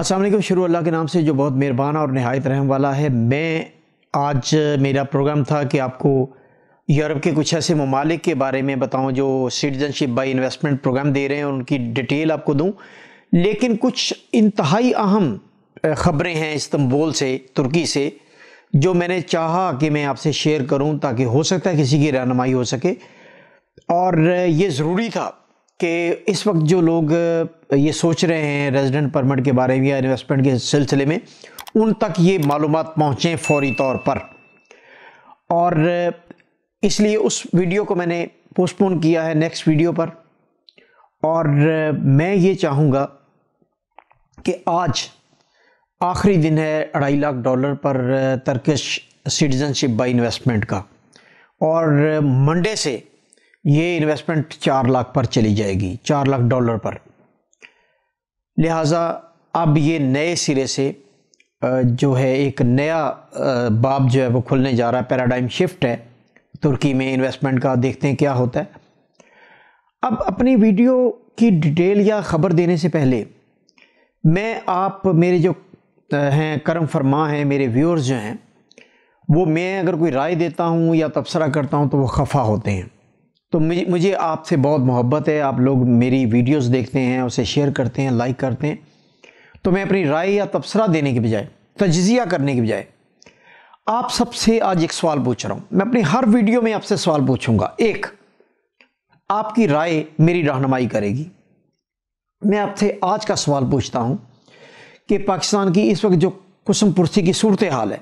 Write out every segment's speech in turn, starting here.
असलम शुरू अल्लाह के नाम से जो बहुत मेहरबान और नहायत रहम वाला है मैं आज मेरा प्रोग्राम था कि आपको यूरोप के कुछ ऐसे ममालिक के बारे में बताऊँ जो सिटीजनशिप बाई इन्वेस्टमेंट प्रोग्राम दे रहे हैं उनकी डिटेल आपको दूँ लेकिन कुछ इंतहाई अहम ख़बरें हैं इस्तंबोल से तुर्की से जो मैंने चाहा कि मैं आपसे शेयर करूँ ताकि हो सकता है किसी की रहनमाई हो सके और ये ज़रूरी था कि इस वक्त जो लोग ये सोच रहे हैं रेजिडेंट परमिट के बारे में या इन्वेस्टमेंट के सिलसिले में उन तक ये मालूम पहुँचें फौरी तौर पर और इसलिए उस वीडियो को मैंने पोस्टपोन किया है नेक्स्ट वीडियो पर और मैं ये चाहूँगा कि आज आखिरी दिन है अढ़ाई लाख डॉलर पर तर्कश सिटीज़नशिप बाई इन्वेस्टमेंट का और मंडे से ये इन्वेस्टमेंट चार लाख पर चली जाएगी चार लाख डॉलर पर लिहाजा अब ये नए सिरे से जो है एक नया बाब जो है वो खुलने जा रहा है पैराडाइम शिफ्ट है तुर्की में इन्वेस्टमेंट का देखते हैं क्या होता है अब अपनी वीडियो की डिटेल या ख़बर देने से पहले मैं आप मेरे जो हैं करम फरमा हैं मेरे व्यूअर्स जो हैं वो मैं अगर कोई राय देता हूँ या तबसरा करता हूँ तो वो खफा होते हैं तो मुझे आपसे बहुत मोहब्बत है आप लोग मेरी वीडियोस देखते हैं उसे शेयर करते हैं लाइक करते हैं तो मैं अपनी राय या तबसरा देने के बजाय तजिया करने के बजाय आप सबसे आज एक सवाल पूछ रहा हूँ मैं अपनी हर वीडियो में आपसे सवाल पूछूंगा एक आपकी राय मेरी रहनुमाई करेगी मैं आपसे आज का सवाल पूछता हूँ कि पाकिस्तान की इस वक्त जो कुसम पुरसी की सूरत हाल है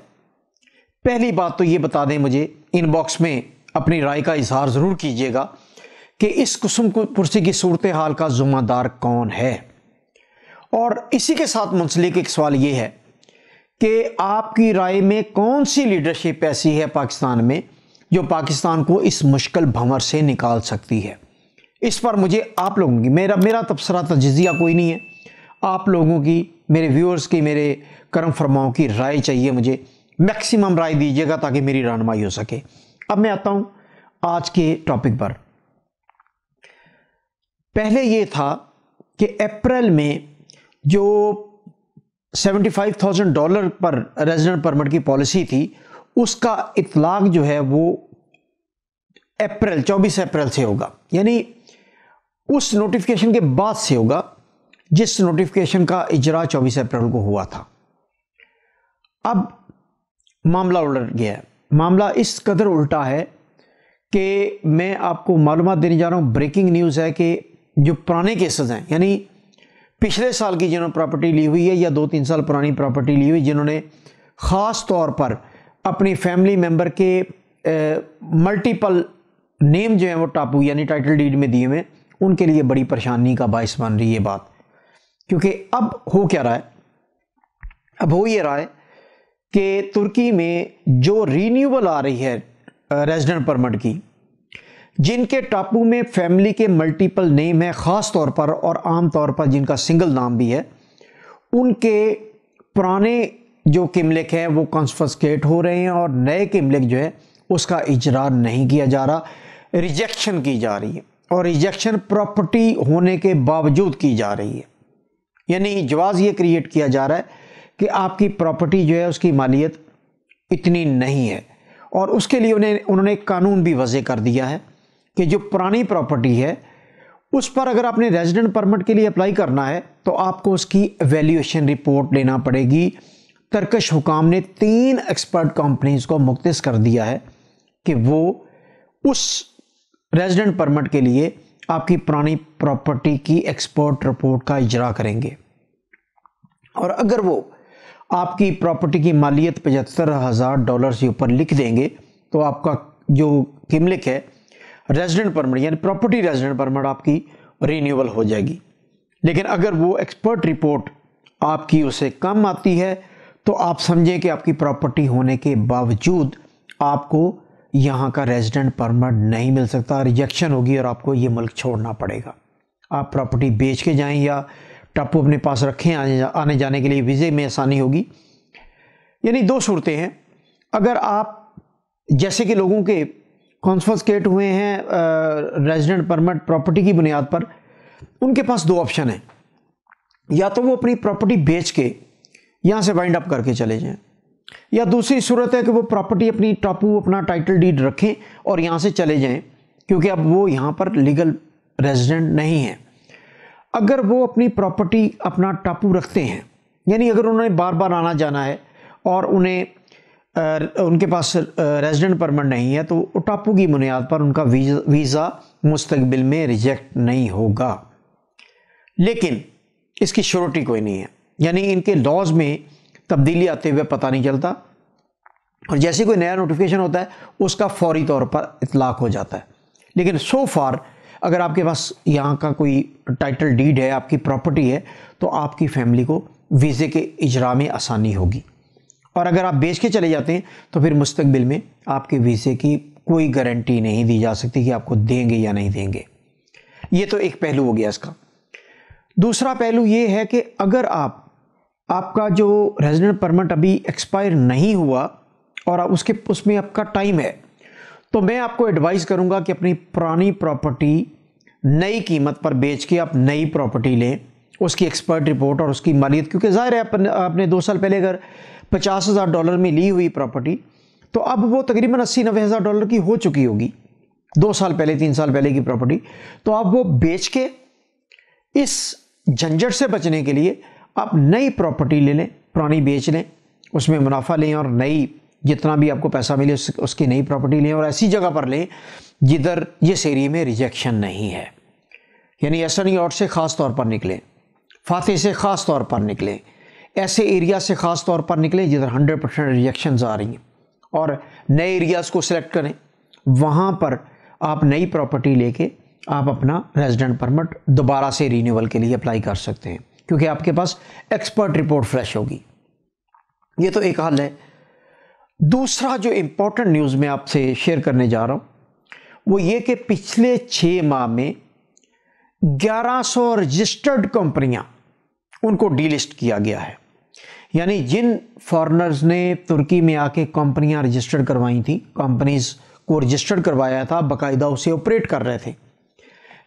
पहली बात तो ये बता दें मुझे इनबॉक्स में अपनी राय का इजहार ज़रूर कीजिएगा कि इस कस्म को पुरसी की सूरत हाल का ज़ुम्मेदार कौन है और इसी के साथ मुंसलिक एक सवाल ये है कि आपकी राय में कौन सी लीडरशिप ऐसी है पाकिस्तान में जो पाकिस्तान को इस मुश्किल भंवर से निकाल सकती है इस पर मुझे आप लोगों की मेरा मेरा तबसरा तजिया कोई नहीं है आप लोगों की मेरे व्यूअर्स की मेरे कर्म फरमाओं की राय चाहिए मुझे मैक्सिमम राय दीजिएगा ताकि मेरी रहनमाई हो सके अब मैं आता हूं आज के टॉपिक पर पहले ये था कि अप्रैल में जो 75,000 डॉलर पर रेजिडेंट परमिट की पॉलिसी थी उसका इतलाक जो है वो अप्रैल 24 अप्रैल से होगा यानी उस नोटिफिकेशन के बाद से होगा जिस नोटिफिकेशन का इजरा 24 अप्रैल को हुआ था अब मामला उलट गया है मामला इस कदर उल्टा है कि मैं आपको मालूम देने जा रहा हूँ ब्रेकिंग न्यूज़ है कि जो पुराने केसेस हैं यानी पिछले साल की जिन्होंने प्रॉपर्टी ली हुई है या दो तीन साल पुरानी प्रॉपर्टी ली हुई जिन्होंने ख़ास तौर पर अपनी फैमिली मेम्बर के मल्टीपल नेम जो हैं वो टापू यानी टाइटल डीड में दिए हुए उनके लिए बड़ी परेशानी का बायस बन रही है बात क्योंकि अब हो क्या रहा है अब हो ये रहा है कि तुर्की में जो रीन्यूअल आ रही है रेजिडेंट परमिट की जिनके टापू में फैमिली के मल्टीपल नेम हैं ख़ास तौर पर और आम तौर पर जिनका सिंगल नाम भी है उनके पुराने जो किमलिक हैं वो कॉन्सफस्केट हो रहे हैं और नए किमलिक जो है उसका इजरा नहीं किया जा रहा रिजेक्शन की जा रही है और रिजेक्शन प्रॉपर्टी होने के बावजूद की जा रही है यानी जवाज़ ये क्रिएट किया जा रहा है कि आपकी प्रॉपर्टी जो है उसकी मालियत इतनी नहीं है और उसके लिए उन्हें उन्होंने एक कानून भी वजह कर दिया है कि जो पुरानी प्रॉपर्टी है उस पर अगर आपने रेजिडेंट परमिट के लिए अप्लाई करना है तो आपको उसकी वैल्यूएशन रिपोर्ट लेना पड़ेगी तर्कश हुकाम ने तीन एक्सपर्ट कंपनीज को मुख्त कर दिया है कि वो उस रेजिडेंट परमिट के लिए आपकी पुरानी प्रॉपर्टी की एक्सपर्ट रिपोर्ट का इजरा करेंगे और अगर वो आपकी प्रॉपर्टी की मालियत पचहत्तर हज़ार डॉलर से ऊपर लिख देंगे तो आपका जो किमलिक है रेजिडेंट परमिट यानी प्रॉपर्टी रेजिडेंट परमिट आपकी रीन्यूअल हो जाएगी लेकिन अगर वो एक्सपर्ट रिपोर्ट आपकी उसे कम आती है तो आप समझें कि आपकी प्रॉपर्टी होने के बावजूद आपको यहाँ का रेजिडेंट परमिट नहीं मिल सकता रिजेक्शन होगी और आपको ये मुल्क छोड़ना पड़ेगा आप प्रॉपर्टी बेच के जाएं या टापू अपने पास रखें आने, आने जाने के लिए वीज़े में आसानी होगी यानी दो सूरतें हैं अगर आप जैसे कि लोगों के कॉन्फ्रेंसकेट हुए हैं रेजिडेंट परमिट प्रॉपर्टी की बुनियाद पर उनके पास दो ऑप्शन हैं या तो वो अपनी प्रॉपर्टी बेच के यहाँ से वाइंड अप करके चले जाएं या दूसरी सूरत है कि वो प्रॉपर्टी अपनी टापू अपना टाइटल डीड रखें और यहाँ से चले जाएं क्योंकि अब वो यहाँ पर लीगल रेजिडेंट नहीं हैं अगर वो अपनी प्रॉपर्टी अपना टापू रखते हैं यानी अगर उन्होंने बार बार आना जाना है और उन्हें उनके पास रेजिडेंट परमिट नहीं है तो टापू की बुनियाद पर उनका वीज़ा वीज़ा मुस्तबिल में रिजेक्ट नहीं होगा लेकिन इसकी श्योरिटी कोई नहीं है यानी इनके लॉज में तब्दीली आते हुए पता नहीं चलता और जैसे कोई नया नोटिफिकेशन होता है उसका फौरी तौर पर इतलाक हो जाता है लेकिन सो फार अगर आपके पास यहाँ का कोई टाइटल डीड है आपकी प्रॉपर्टी है तो आपकी फैमिली को वीज़े के इजरा में आसानी होगी और अगर आप बेच के चले जाते हैं तो फिर मुस्तबिल में आपके वीज़े की कोई गारंटी नहीं दी जा सकती कि आपको देंगे या नहीं देंगे ये तो एक पहलू हो गया इसका दूसरा पहलू ये है कि अगर आप आपका जो रेजिडेंट परमिट अभी एक्सपायर नहीं हुआ और आप उसके उसमें आपका टाइम है तो मैं आपको एडवाइस करूंगा कि अपनी पुरानी प्रॉपर्टी नई कीमत पर बेच के आप नई प्रॉपर्टी लें उसकी एक्सपर्ट रिपोर्ट और उसकी मालियत क्योंकि ज़ाहिर है अपन, आपने दो साल पहले अगर पचास हज़ार डॉलर में ली हुई प्रॉपर्टी तो अब वो तकरीबन अस्सी नब्बे हज़ार डॉलर की हो चुकी होगी दो साल पहले तीन साल पहले की प्रॉपर्टी तो आप वो बेच के इस झंझट से बचने के लिए आप नई प्रॉपर्टी ले लें पुरानी बेच लें उसमें मुनाफा लें और नई जितना भी आपको पैसा मिले उस, उसकी नई प्रॉपर्टी लें और ऐसी जगह पर लें जिधर जिस एरिए में रिजेक्शन नहीं है यानी नहीं और से ख़ास तौर पर निकलें फातह से ख़ास तौर पर निकलें ऐसे एरिया से ख़ास तौर पर निकलें जिधर हंड्रेड परसेंट रिजेक्शन आ रही हैं और नए एरियाज़ को सिलेक्ट करें वहाँ पर आप नई प्रॉपर्टी लेके आप अपना रेजिडेंट परमिट दोबारा से रीन्यूअल के लिए अप्लाई कर सकते हैं क्योंकि आपके पास एक्सपर्ट रिपोर्ट फ्रेश होगी ये तो एक हल है दूसरा जो इम्पोर्टेंट न्यूज़ मैं आपसे शेयर करने जा रहा हूँ वो ये कि पिछले छः माह में 1100 रजिस्टर्ड कंपनियाँ उनको डीलिस्ट किया गया है यानी जिन फॉरनर्स ने तुर्की में आके कंपनियां रजिस्टर्ड करवाई थी कंपनीज को रजिस्टर्ड करवाया था बाकायदा उसे ऑपरेट कर रहे थे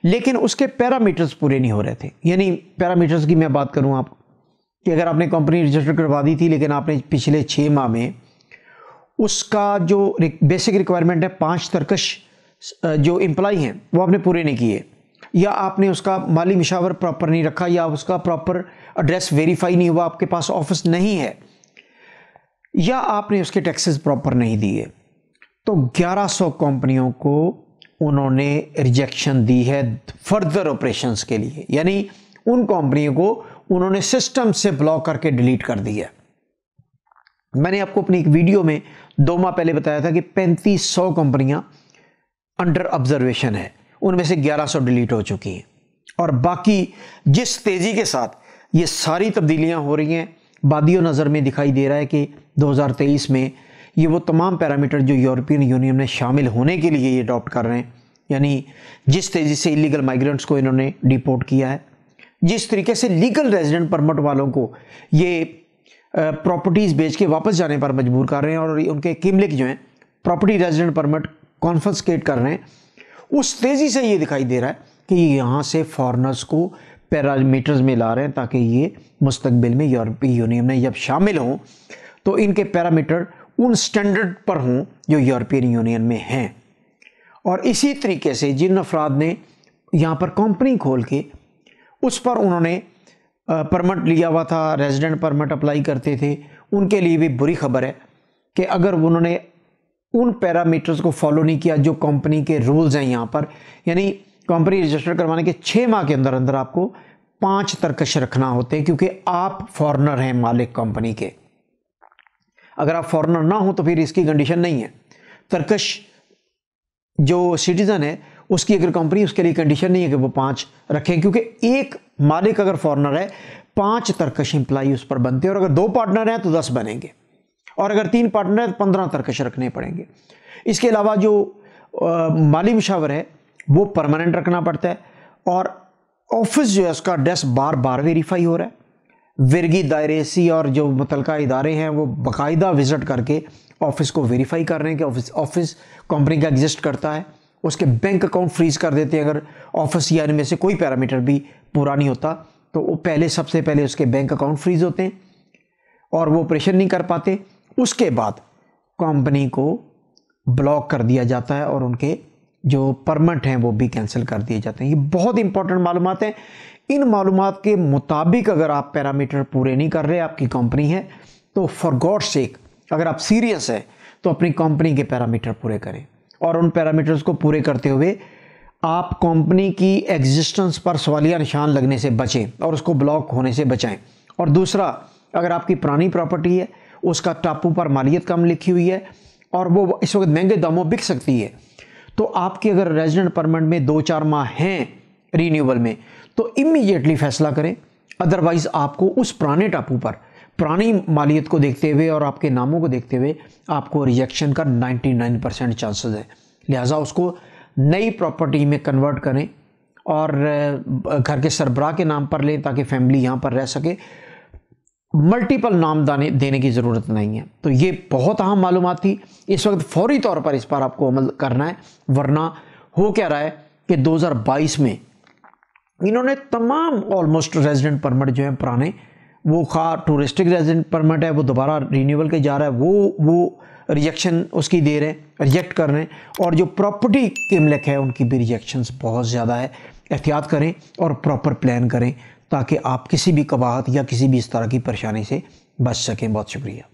लेकिन उसके पैरामीटर्स पूरे नहीं हो रहे थे यानी पैरामीटर्स की मैं बात करूं आप कि अगर आपने कंपनी रजिस्टर करवा दी थी लेकिन आपने पिछले छः माह में उसका जो बेसिक रिक्वायरमेंट है पांच तरकश जो इम्प्लाई हैं वो आपने पूरे नहीं किए या आपने उसका माली मशावर प्रॉपर नहीं रखा या उसका प्रॉपर एड्रेस वेरीफाई नहीं हुआ आपके पास ऑफिस नहीं है या आपने उसके टैक्सेस प्रॉपर नहीं दिए तो 1100 कंपनियों को उन्होंने रिजेक्शन दी है फर्दर ऑपरेशंस के लिए यानी उन कंपनियों को उन्होंने सिस्टम से ब्लॉक करके डिलीट कर दिया मैंने आपको अपनी एक वीडियो में दो माह पहले बताया था कि पैंतीस सौ कंपनियाँ अंडर ऑब्जर्वेशन है उनमें से ग्यारह सौ डिलीट हो चुकी हैं और बाकी जिस तेज़ी के साथ ये सारी तब्दीलियाँ हो रही हैं बादियो नज़र में दिखाई दे रहा है कि 2023 में ये वो तमाम पैरामीटर जो यूरोपियन यूनियन में शामिल होने के लिए ये अडॉप्ट कर रहे हैं यानी जिस तेज़ी से इलीगल माइग्रेंट्स को इन्होंने डिपोर्ट किया है जिस तरीके से लीगल रेजिडेंट परमट वालों को ये प्रॉपर्टीज़ बेच के वापस जाने पर मजबूर कर रहे हैं और उनके किमलिक जो हैं प्रॉपर्टी रेजिडेंट परमिट कॉन्फ्रेंसकेट कर रहे हैं उस तेज़ी से ये दिखाई दे रहा है कि यहाँ से फॉरनर्स को पैरामीटर्स में ला रहे हैं ताकि ये मुस्तबिल में यूरोपीय यूनियन में जब शामिल हों तो इनके पैरामीटर उन स्टैंडर्ड पर हों जो यूरोपियन यूनियन में हैं और इसी तरीके से जिन अफराद ने यहाँ पर कंपनी खोल के उस पर उन्होंने परमिट लिया हुआ था रेजिडेंट परमिट अप्लाई करते थे उनके लिए भी बुरी खबर है कि अगर उन्होंने उन पैरामीटर्स को फॉलो नहीं किया जो कंपनी के रूल्स हैं यहाँ पर यानी कंपनी रजिस्टर करवाने के छः माह के अंदर अंदर आपको पांच तर्कश रखना होते हैं क्योंकि आप फॉरनर हैं मालिक कंपनी के अगर आप फॉरनर ना हो तो फिर इसकी कंडीशन नहीं है तर्कश जो सिटीज़न है उसकी अगर कंपनी उसके लिए कंडीशन नहीं है कि वो पाँच रखें क्योंकि एक मालिक अगर फॉरनर है पाँच तरकश इंप्लाई उस पर बनते हैं और अगर दो पार्टनर हैं तो दस बनेंगे और अगर तीन पार्टनर हैं तो पंद्रह तरकश रखने पड़ेंगे इसके अलावा जो आ, माली मशावर है वो परमानेंट रखना पड़ता है और ऑफिस जो है उसका डेस्क बार बार वेरीफाई हो रहा है विरगी दायरे सी और जो मुतल इदारे हैं वो बाकायदा विज़िट करके ऑफिस को वेरीफाई कर रहे हैं कि ऑफिस ऑफिस कंपनी का एग्जिस्ट करता है उसके बैंक अकाउंट फ्रीज कर देते हैं अगर ऑफिस या इनमें से कोई पैरामीटर भी पूरा नहीं होता तो वो पहले सबसे पहले उसके बैंक अकाउंट फ्रीज होते हैं और वो ऑपरेशन नहीं कर पाते उसके बाद कंपनी को ब्लॉक कर दिया जाता है और उनके जो परमिट हैं वो भी कैंसिल कर दिए जाते हैं ये बहुत इंपॉर्टेंट मालूम हैं इन मालूम के मुताबिक अगर आप पैरामीटर पूरे नहीं कर रहे आपकी कंपनी है तो फॉर गॉड सेक अगर आप सीरियस हैं तो अपनी कंपनी के पैरामीटर पूरे करें और उन पैरामीटर्स को पूरे करते हुए आप कंपनी की एग्जिस्टेंस पर सवालिया निशान लगने से बचें और उसको ब्लॉक होने से बचाएं और दूसरा अगर आपकी पुरानी प्रॉपर्टी है उसका टापू पर मालियत कम लिखी हुई है और वो इस वक्त महंगे दामों बिक सकती है तो आपकी अगर रेजिडेंट परमिट में दो चार माह हैं रीन्यूबल में तो इमीजिएटली फैसला करें अदरवाइज़ आपको उस पुराने टापू पर पुरानी मालियत को देखते हुए और आपके नामों को देखते हुए आपको रिजेक्शन का 99 परसेंट चांसेज है लिहाजा उसको नई प्रॉपर्टी में कन्वर्ट करें और घर के सरबराह के नाम पर लें ताकि फैमिली यहाँ पर रह सके मल्टीपल नाम दाने देने की ज़रूरत नहीं है तो ये बहुत अहम मालूम थी इस वक्त फौरी तौर पर इस पर आपको अमल करना है वरना हो क्या रहा है कि 2022 में इन्होंने तमाम ऑलमोस्ट रेजिडेंट परमिट जो हैं पुराने वो खा टूरिस्टिक रेजिडेंट परमिट है वो दोबारा रीनीवल के जा रहा है वो वो रिजेक्शन उसकी दे रहे हैं रिजेक्ट कर रहे हैं और जो प्रॉपर्टी के मलिक है उनकी भी रिजेक्शन बहुत ज़्यादा है एहतियात करें और प्रॉपर प्लान करें ताकि आप किसी भी कबाहत या किसी भी इस तरह की परेशानी से बच सकें बहुत शुक्रिया